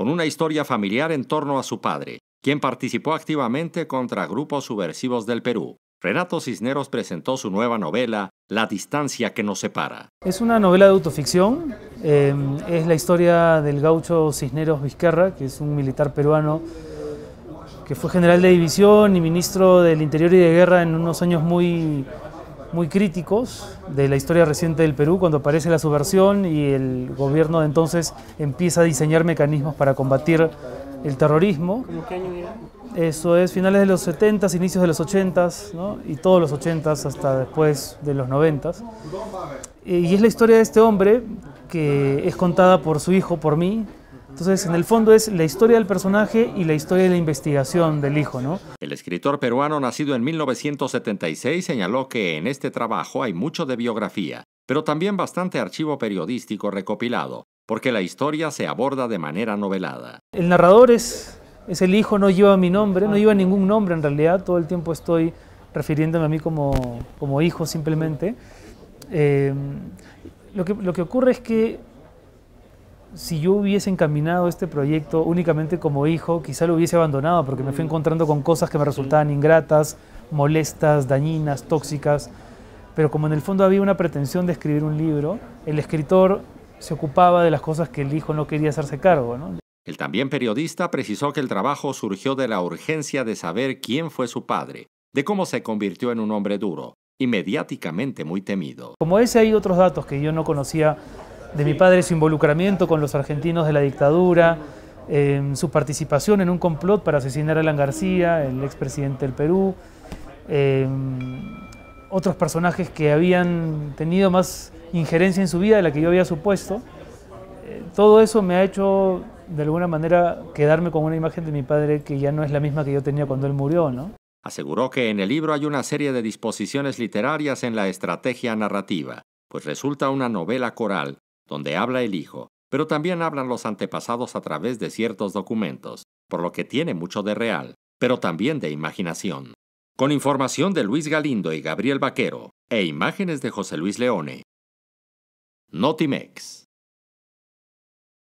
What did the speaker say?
con una historia familiar en torno a su padre, quien participó activamente contra grupos subversivos del Perú. Renato Cisneros presentó su nueva novela, La distancia que nos separa. Es una novela de autoficción, eh, es la historia del gaucho Cisneros Vizquerra, que es un militar peruano que fue general de división y ministro del Interior y de Guerra en unos años muy muy críticos de la historia reciente del Perú cuando aparece la subversión y el gobierno de entonces empieza a diseñar mecanismos para combatir el terrorismo. qué año Eso es finales de los 70 inicios de los 80 ¿no? y todos los 80 hasta después de los 90 Y es la historia de este hombre que es contada por su hijo, por mí, entonces, en el fondo es la historia del personaje y la historia de la investigación del hijo, ¿no? El escritor peruano nacido en 1976 señaló que en este trabajo hay mucho de biografía, pero también bastante archivo periodístico recopilado, porque la historia se aborda de manera novelada. El narrador es, es el hijo, no lleva mi nombre, no lleva ningún nombre en realidad, todo el tiempo estoy refiriéndome a mí como, como hijo simplemente. Eh, lo, que, lo que ocurre es que si yo hubiese encaminado este proyecto únicamente como hijo, quizá lo hubiese abandonado porque me fui mm. encontrando con cosas que me resultaban ingratas, molestas, dañinas, tóxicas. Pero como en el fondo había una pretensión de escribir un libro, el escritor se ocupaba de las cosas que el hijo no quería hacerse cargo. El también periodista precisó que el trabajo surgió de la urgencia de saber quién fue su padre, de cómo se convirtió en un hombre duro y mediáticamente muy temido. Como ese hay otros datos que yo no conocía de mi padre su involucramiento con los argentinos de la dictadura, em, su participación en un complot para asesinar a Alan García, el expresidente del Perú, em, otros personajes que habían tenido más injerencia en su vida de la que yo había supuesto. Eh, todo eso me ha hecho, de alguna manera, quedarme con una imagen de mi padre que ya no es la misma que yo tenía cuando él murió, ¿no? Aseguró que en el libro hay una serie de disposiciones literarias en la estrategia narrativa, pues resulta una novela coral donde habla el hijo, pero también hablan los antepasados a través de ciertos documentos, por lo que tiene mucho de real, pero también de imaginación. Con información de Luis Galindo y Gabriel Vaquero, e imágenes de José Luis Leone. Notimex.